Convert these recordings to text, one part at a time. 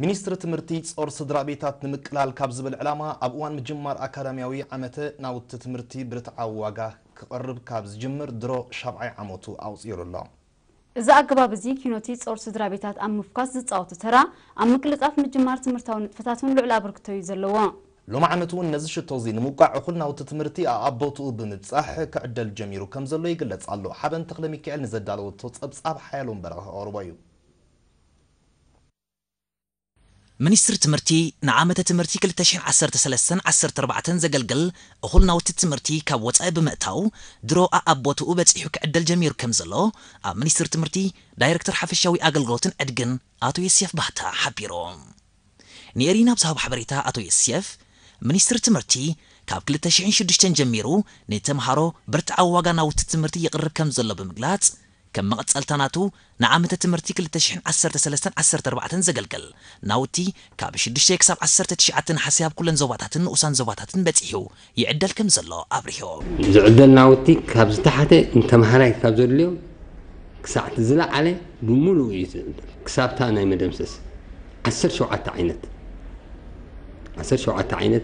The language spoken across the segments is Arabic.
منیستر تمرتیز ار صدرابیتات نمکلال کابز بالعلما ابوان مجمر اکادمیایی عمته نوت تمرتی بر تعوّج قرب کابز جمر در شبعی أو آوزیر الله. از اقباب زی کینوتیز ار صدرابیتات ام مفکس دت أو ترا ام مکل اف مجمر تمرتون فتاتون لعلا برکتی زلوان. لو ما عمتو نزش توزی نموقع خلنا نوت تمرتی آبوتو بند صح کعدل جمیرو کم زلوی قلت علو حبن تقلمی کل نزد دلو توت ሚኒስትሪ ትምህርቲ ንዓመተ ትምህርቲ 213 14 ዘገልግል እኹል ናውቲ ትምህርቲ ካብ ወፃኢ ብምእታው ድሮ ኣብ ቦትኡ በፂሑ ክዕደል ጀሚሩ ከም ዘሎ ኣብ ሚኒስትሪ ትምህርቲ ዳይረክተር ሓፈሻዊ ኣገልግሎትን ዕድግን ኣቶ የስየፍ ባህታ ሓቢሮም ንኤሪና ብዝሃብ ሓበሬታ ኣቶ የስየፍ ሚኒስትሪ ትምህርቲ ካብ 206 ጀሚሩ ንተምሃሮ ብርትዓዊ ዋጋ ናውቲ ትምህርቲ የቕርብ ከም ዘሎ ብምግላጽ كم مقتصلتناتو نعامة تمرتيك لتشحن عسر تسلستن عسر تربعتن زقلقل ناوتي كابش الدشتيك ساب عسر تتشعتن حسياب كلن زواتاتن وسان زواتاتن بتيهو يعدل كم زلو أبريهو زعدل ناوتي كابز تحتي انت مهاريك كابزر اليوم كساعت زلع علي بمولو يزل كساب تانا يمدمسس عسر شو عتعينت عسر شو عتعينت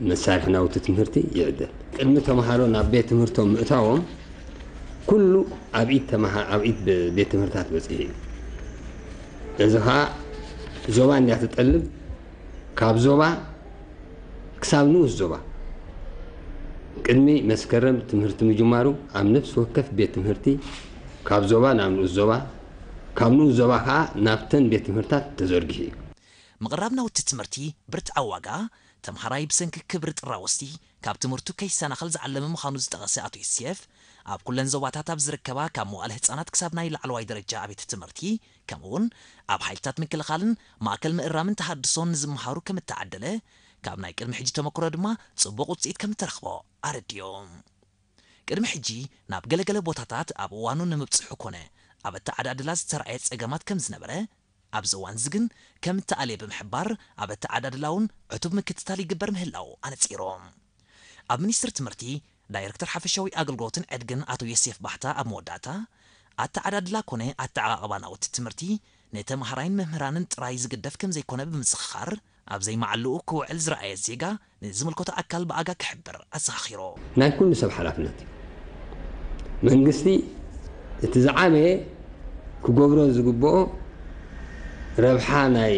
مسارح ناوتي تمرتي يعدل كلمتهم هارونا بيت مرتهم مئتاهم ኩሉ ኣብ ኢድ ኣብ ኢድ ቤት ትምህርታት በፂሑ እዩ እዚ ከዓ ዞባ እንዲያ ትጠልብ ካብ ዞባ ክሳብ ንኡስ ዞባ ቅድሚ መስከረም ትምህርቲ ምጅማሩ ኣብ ነፍሲ ወከፍ ቤት ትምህርቲ ካብ ዞባ ናብ ንኡስ ዞባ ካብ ንኡስ ዞባ ከዓ ናብተን ቤት ትምህርታት ተዘርጊሑ እዩ ምቕራብ ናውቲ ትምህርቲ ብርትዓዊ ዋጋ ተምሃራይ ብሰንኪ ክብሪ ጥራ ወስቲ ካብ ትምህርቱ ከይሰናኸል ዝዓለመ ምዃኑ ዝጠቐሰ ኣቶ ዮሴፍ ኣብ ኩለን ዞባታት ኣብ ዝርከባ ካብ መዋእለ ህፃናት ክሳብ ናይ ላዕለዋይ ደረጃ ኣብየት ትምህርቲ ከምኡውን ኣብ ሓይልታት ምክልኻልን ማእከል ምእራምን ተሃድሶን ዝምሃሩ ከም እተዓደለ ካብ ናይ ቅድሚ ሕጂ ተመክሮ ድማ ጽቡቕ ውፅኢት ከም እተረኽቦ ኣረድዮም ቅድሚ ሕጂ ናብ ገለገለ ቦታታት ኣብ እዋኑ ንምብፅሑ ኮነ ኣብ ኣተዓዳድላ ዝተረኣየ ፀገማት ከም ዝነበረ ኣብዚ እዋን እዚ ግን ከም እተኣልየ ብምሕባር ኣብ ኣተዓዳድላ እውን ዕቱብ ምክትታል ይግበር ምህላው ኣነጺሮም ኣብ ሚኒስትሪ ትምህርቲ ዳይሬክተር ሓፈሻዊ ኣገልግሎትን ዕድግን ኣቶ ዮሴፍ ባሕታ ኣብ መወዳእታ ኣተዓዳድላ ኮነ ኣተዓቓቕባ ናውቲ ትምህርቲ ንተምሃራይን መምህራንን ጥራይ ዝግደፍ ከም ዘይኮነ ብምስኽኻር ኣብ ዘይመዓልኡ ክውዕል ዝረኣየ ዜጋ ንዝምልከቶ ኣካል ብኣጋ ክሕብር ኣሰኻኺሮ ናይ ኩሉ ሰብ ሓላፍነት እዩ መንግስቲ እቲ ዝዓበየ ክገብሮ ዝግብኦ ረብሓ ናይ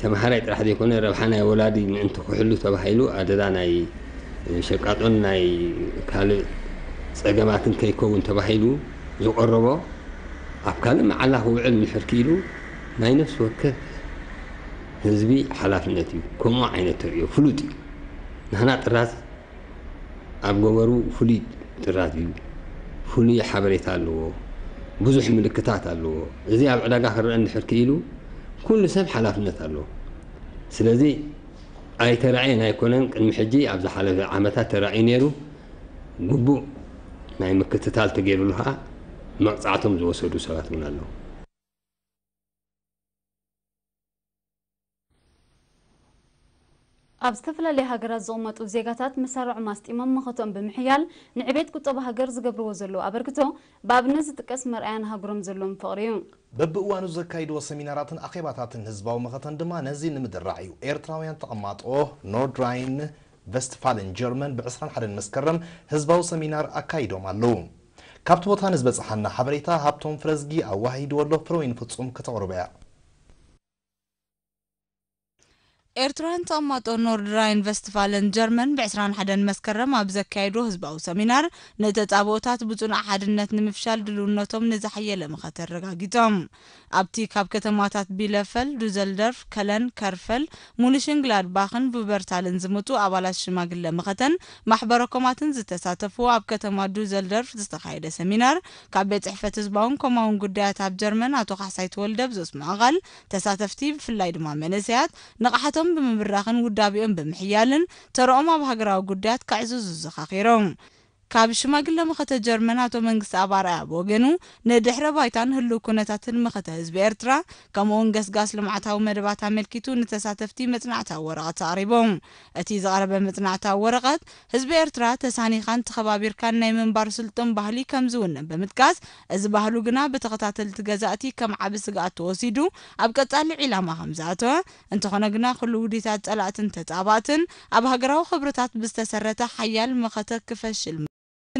ተምሃራይ ጥራሕ ዘይኮነ ረብሓ ናይ ወላዲ ምእንቲ ክሕሉ ተባሂሉ ኣደዳ ናይ ሸቃጦን ናይ ካልእ ፀገማትን ከይከውን ተባሂሉ ዝቀረቦ ኣብ ካልእ መዓላ ኽውዕል ንሕርክ ኢሉ ናይ ነፍሲ ወከፍ ህዝቢ ሓላፍነት እዩ ከምኡ ዓይነት ተሪእዮ ፍሉጥ እዩ ንና ጥራት ኣብ ጎበሩ ፍሉይ ጥራዝ እዩ ፍሉይ ሓበሬታ ኣለዎ ብዙሕ ምልክታት ኣለዎ እዚ ኣብ ዕዳጋ ክረአ ንሕርክ ኢሉ ኩሉ ሰብ ሓላፍነት ኣለዎ ስለዚ أي ترعين هاي كلن المحجي عبد في عمتها ترعين يرو قبو ما يمكن تتال لها ما تعطهم زوسو دوسو هاتمنا لهم ኣብ ዝተፈላለየ ሃገራት ዝቕመጡ ዜጋታት መሳርዑ ማስጢሞም መኸቶም ብምሕያል ንዕቤት ቁጠባ ሃገር ዝገብርዎ ዘለዎ ኣበርክቶ ብኣብነት ዝጥቀስ መርኣያ ንሃገሮም ዘለዎም ፍቕሪ እዩ በብእዋኑ ዘካይድዎ ሰሚናራትን ኣኼባታትን ህዝባዊ መኸተን ድማ ነዚ ንምድራዕ እዩ ኤርትራውያን ተቐማጦ ኖርድራይን ቨስትፋልን ጀርመን ብ21 መስከረም ህዝባዊ ሰሚናር ኣካይዶም ኣለዉ ካብቲ ቦታ ንዝበፅሓና ሓበሬታ ሃብቶም ፍረዝጊ ኣዋሂድዎ ኣሎ ፍረወይን ፍፁም ከተቕርበ እያ ኤርትራን ተቐማጦ ኖርድ ራይን ቨስትፋለን ጀርመን ብ21 መስከረም ኣብ ዘካየዱ ህዝባዊ ሰሚናር ነተጻብኦታት ብጽኑዕ ሓድነት ንምፍሻል ድልውነቶም ንዝሓየለ ምኸት ኣረጋጊፆም ኣብቲ ካብ ከተማታት ቢለፈል ዱዘልደርፍ ከለን ከርፈል ሙሉሽን ግላድባኽን ብበርታልን ዝምጡ ኣባላት ሽማግለ ምኸተን ማሕበረኮማትን ዝተሳተፉ ኣብ ከተማ ዱዘልደርፍ ዝተኻየደ ሰሚናር ካብ ቤት ፅሕፈት ህዝባውን ኮማውን ጉዳያት ኣብ ጀርመን ኣቶ ካሕሳይ ተወልደ ብዘስምዑ ተሳተፍቲ ብፍላይ ድማ መንእሰያት ንቕሓቶም እቶም ብምብራኽን ውዳቢኦም ብምሕያልን ተረኦም ኣብ ሃገራዊ ጉዳያት ካዕዝዙ ዘኻኺሮም ካብ ሽማግለ ምኸተ ጀርመን ኣቶ መንግስቲ ኣባርያ ብወገኑ ንድሕረ ባይታ ንህልው ኩነታትን ምኸተ ህዝቢ ኤርትራ ከምኡውን ገስጋስ ልምዓታዊ መደባት ኣመልኪቱ ንተሳተፍቲ መፅናዕታዊ ወረቐት ኣቕሪቦም እቲ ዝቐረበ መፅናዕታዊ ወረቐት ህዝቢ ኤርትራ ተሳኒኻን ተኸባቢርካን ናይ ምንባር ስልጡን ባህሊ ከም ዝውነን ብምጥቃስ እዚ ባህሉ ግና ብተኸታተልቲ ገዛእቲ ከም ዓብ ስጋኣት ተወሲዱ ኣብ ቀጻሊ ዒላማ ከም ዝኣተወ እንተኾነ ግና ኩሉ ውዲታት ጸላእትን ተጻባእትን ኣብ ሃገራዊ ክብርታት ብዝተሰረተ ሓያል መኸተ ክፈሽል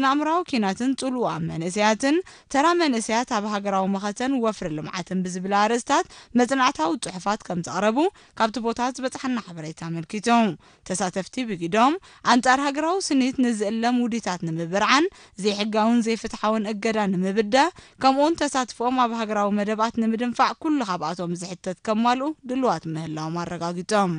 ናምራዊ ኪናትን ፅልዋ መንእስያትን ተራ መንእስያት ኣብ ሃገራዊ መኸተን ወፍሪ ልምዓትን ብዝብል ኣርእስታት መፅናዕታዊ ፅሑፋት ከም ዘቕረቡ ካብቲ ቦታ ዝበፅሐና ሓበሬታ ኣመልኪቶም ተሳተፍቲ ብግዶም ኣንጻር ሃገራዊ ስኒት ንዝእለም ውዲታት ንምብርዓን ዘይሕጋውን ዘይፍትሓውን እገዳ ንምብዳ ከምኡውን ተሳትፎኦም ኣብ ሃገራዊ መደባት ንምድንፋዕ ኩሉ ካብኣቶም ዝሕተት ከማልኡ ድልዋት ምህላዎም ኣረጋጊፆም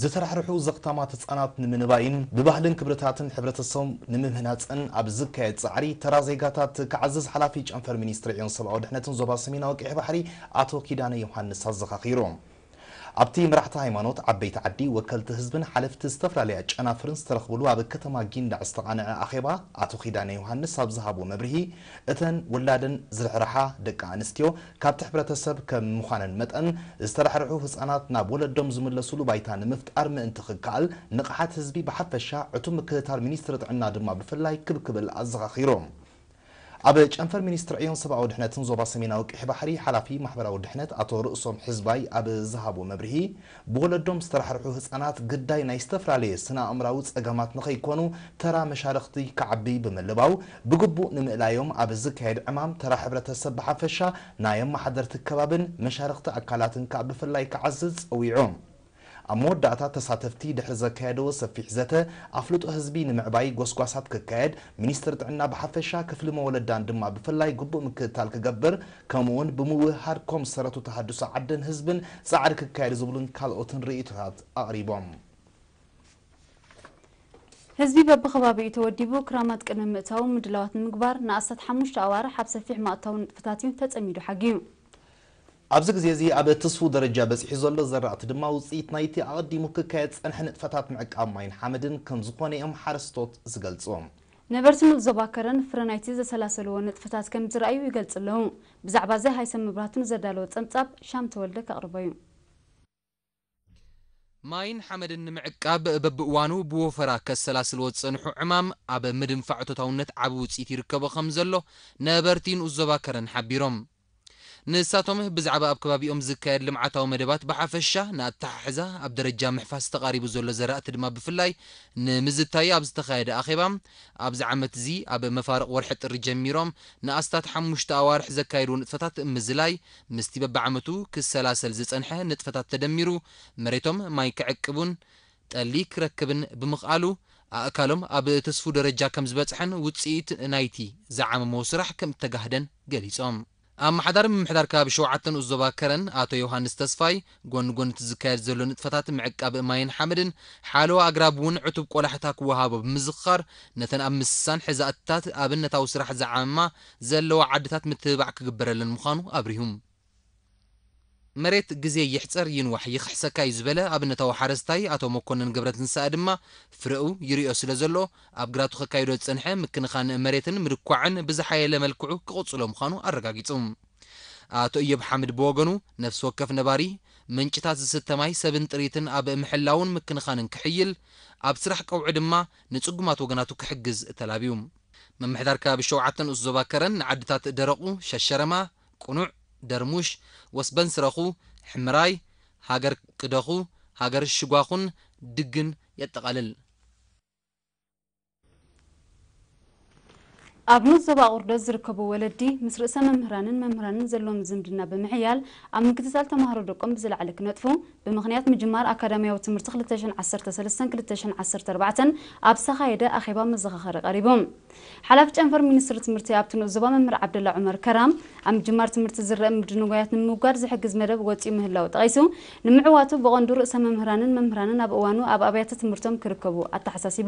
ዝተራሕርሑ ዘኽታማት ህፃናት ንምንባይን ብባህልን ክብርታትን ሕብረተሰቦም ንምህናፅን ኣብ ዝካየድ ፃዕሪ ተራ ዜጋታት ክዓዝዝ ሓላፊ ጨንፈር ሚኒስትሪ ዕዮን ሰብኣዊ ድሕነትን ዞባ ሰሜናዊ ቅዒ ባሕሪ ኣቶ ኪዳነ ዮሃንስ ኣዘኻኺሮም عبتی مرحت هایمانوت عبیت عدی و کل تهذبن حلف تستفر لیج آن فرانس ترخبلو عبکت ما گین دعستان آخره عتو خیدانی وحنس صاب ذهب و مبرهی اتن ولادن زرع رحه دکانستیو کات حبرت سب کم مخانن متن استرح رحه فس آنات نابول دم زمیل سلو بایتان مفت آرم انتخال نقحات هذبی به حفشه عتو مکه تر منیسترت عنادم عبفلای کبکبل از ኣብ ጨንፈር ሚኒስትሪ ዕዮን ሰብኣዊ ድሕነትን ዞባ ሰሜናዊ ቅሒ ባሕሪ ሓላፊ ማሕበራዊ ድሕነት ኣቶ ርእሶም ሕዝባይ ኣብ ዝሃቦ መብርሂ ብወለዶም ዝተራሕርሑ ህፃናት ግዳይ ናይ ዝተፈላለየ ስነ ኣእምራዊ ፀገማት ንኸይኮኑ ተራ መሻርክቲ ክዓቢ ብምልባው ብግቡእ ንምእላዮም ኣብ ዝካየድ ዕማም ተራ ሕብረተሰብ ብሓፈሻ ናይ ኣመሓደርቲ ከባብን መሻርክቲ ኣካላትን ካብ ብፍላይ ክዓዝዝ ፀዊዖም أمور داتا تساتفتي دحر زكادو سفيح زتا أفلوتو هزبي نمعباي غوسكواسات كاكاد منيستر تعنا بحفشا كفل مولد دان دما بفلاي قبو مكتال كقبر كمون بموه هار كوم سراتو تحدوس عدن هزبن سعر كاكاد زبلن كال أوتن رئيتو هات أغريبوم هزبي باب خبابي تو ديبو كرامات كنمتاو مدلوات مقبار ناسات حموش تاوار حاب سفيح ماتاو فتاتيو تتأميدو حقيو ኣብዚ ግዜ እዚ ኣብ ትስፉ ደረጃ በፂሒ ዘሎ ዘራእቲ ድማ ውፅኢት ናይቲ ኣቐዲሙ ክካየድ ፀንሐ ንጥፈታት ምዕቃብ ማይን ሓመድን ከም ዝኾነ እዮም ሓረስቶት ዝገልፅዎም ነበርቲ ምል ዘባከረን ፍረ ናይቲ ዘሰላሰልዎ ንጥፈታት ከም ዝረኣዩ ይገልፅ ኣለዉ ብዛዕባ እዚ ሃይሰብ ምብራትን ዘዳለወ ፀምጻብ ሻም ተወልደ ከቕርበ እዩ ማይን ሓመድን ንምዕቃብ በብእዋኑ ብወፈራ ከሰላስልዎ ዝፀንሑ ዕማም ኣብ ምድንፋዕ ቶታውነት ዓብ ውፅኢት ይርከቦ ከም ዘሎ ነበርቲ ንኡስ ሓቢሮም ንሳቶም ብዛዕባ ኣብ ከባቢኦም ዝካየድ ልምዓታዊ መደባት ብሓፈሻ ንኣተሓሕዛ ኣብ ደረጃ ምሕፋስ ተቃሪቡ ዘሎ ዘራእቲ ድማ ብፍላይ ንምዝታይ ኣብ ዝተካየደ ኣኼባ ኣብዚ ዓመት እዚ ኣብ መፋርቕ ወርሒ ጥሪ ጀሚሮም ንኣስታት ሓሙሽተ ኣዋርሕ ዘካየድዎ ንጥፈታት ምዝላይ ምስቲ በብዓመቱ ክሰላሰል ዝፀንሐ ንጥፈታት ተደሚሩ መሬቶም ማይ ክዕቅቡን ጠሊ ክረክብን ብምኽኣሉ ኣእካሎም ኣብ ተስፉ ደረጃ ከም ዝበፅሐን ውፅኢት ናይቲ ዝዓመመ ስራሕ ከም እተጋህደን ገሊፆም أما حدار من حدار كاب شو عتن الزبا كرن آتو يوهانس استسفاي قن قن تزكار زلون اتفتات معك أب ماين حمدن حالو أقربون عتب قول حتاك وهاب بمزخر نتن أم السان حزا أتات أبن نتاو سرح زعاما زلو عدتات متبعك قبرة للمخانو أبريهم መሬት ግዜ ይሕፀር ይንዋሕ ይኽሕሰካ እዩ ዝበለ ኣብነታዊ ሓረስታይ ኣቶ መኮንን ገብረትንሳእ ድማ ፍርኡ ይርዮ ስለ ዘሎ ኣብ ግራቱ ከካይዶ ዝፀንሐ ምክንኻን መሬትን ምድኳዕን ብዝሓየለ መልክዑ ክቕፅሎ ምዃኑ ኣረጋጊጹ ኣቶ እዮብ ሓምድ ብወገኑ ነፍሲ ወከፍ ነባሪ ምንጭታት ዝስተ ማይ ሰብን ጥሪትን ኣብ ምሕላውን ምክንኻንን ክሕይል ኣብ ስራሕ ቀውዒ ድማ ንፅጉማት ወገናቱ ክሕግዝ ተላብዩ ምምሕዳር ከባቢ ሸውዓተን እሱ ዘባከረን ንዓድታት ደረቑ ሸሸረማ ቁኑዕ ደርሙሽ ወስበን ስረኹ ሕምራይ ሃገር ቅደኹ ሃገር ሽጓኹን ድግን የጠቃልል أبن الزبا أوردز ركبو ولدي مصر إسا ممهرانن ممهرانن زلوم زمدنا بمعيال أمن كتسال تمهر الرقم بزل على كنتفو بمغنيات مجمار أكاداميا وتمرتق لتشن عصر تسلسن كلتشن عصر تربعة أبسخا يدا أخيبا مزغخار غريبهم حلافة أنفر من سر تمرتي أبتن الزبا ممر عبد الله عمر كرام أم جمار تمرت زر أم جنوغايات نموغار زحق زمرة بغوتي مهلا وتغيسو نمعواتو بغندور إسا ممهرانن ممهرانن أبوانو أب أبيات تمرتم كركبو التحساسي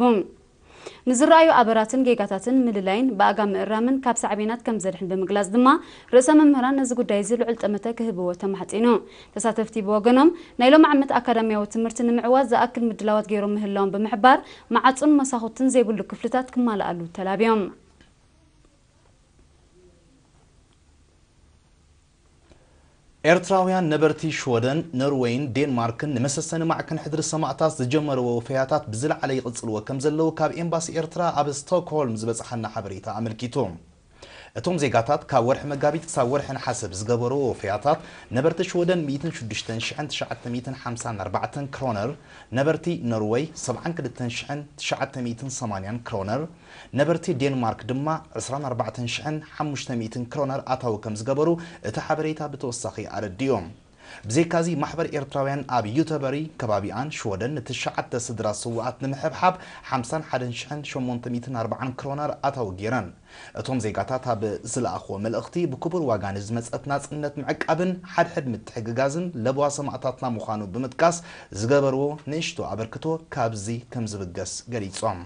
ንዝረኣዩ ኣበራትን ጌጋታትን ምልላይን ብኣጋም ምእራምን ካብ ሳዕቤናት ከም ዘድሕን ብምግላጽ ድማ ርእሰ መምህራን ነዚ ጉዳይ እዚ ልዑል ጠመተ ክህብዎ ተማሕፂኑ ተሳተፍቲ ብወገኖም ናይ ሎም ዓመት ኣካዳሚያዊ ትምህርቲ ንምዕዋዝ ዝኣክል ምድላዋት ገይሮም ምህላዎም ብምሕባር ማዓጹን መሳኹትን ዘይብሉ ክፍልታት ክማልኣሉ ተላብዮም ኤርትራውያን ነበርቲ ሽወደን ኖርዌይን ዴንማርክን ንመሰሰኒ ማዕከን ሕድሪ ሰማዕታት ዝጀመርዎ ወፈያታት ብዝለዓለ ይቕፅልዎ ከም ዘለዉ ካብ ኤምባሲ ኤርትራ ኣብ ስቶክሆልም ዝበፅሐና ሓበሬታ ኣመልኪቱ اتوم زیگاتات کا ورح مگابیت کا ورح حسب زگبرو فیاتات نبرت شودن میتن شدشتن شعنت شعت میتن حمسان اربعتن کرونر نبرتی نروی سبعن کدتن شعنت شعت میتن سمانیان کرونر نبرتی دنمارک دما اسران اربعتن شعن حموشت میتن کرونر اتاو کم زگبرو اتحبریتا بتوسخی اردیوم ብዘይካዚ ማሕበር ኤርትራውያን ኣብ ዩተበሪ ከባቢኣን ሽወደን ንትሽዓተ ስድራ ስውኣት ንምሕብሓብ 51840 ክሮናር ኣታዊ ገይረን እቶም ዜጋታት ኣብ ዝለኣኽዎ መልእኽቲ ብክቡር ዋጋ ንዝመፀት ናፅነት ምዕቃብን ሓድሕድ ምትሕግጋዝን ለብዋ ሰማዕታትና ምዃኑ ብምጥቃስ ዝገበርዎ ንእሽቶ ኣበርክቶ ካብዚ ከም ዝብገስ ገሊፆም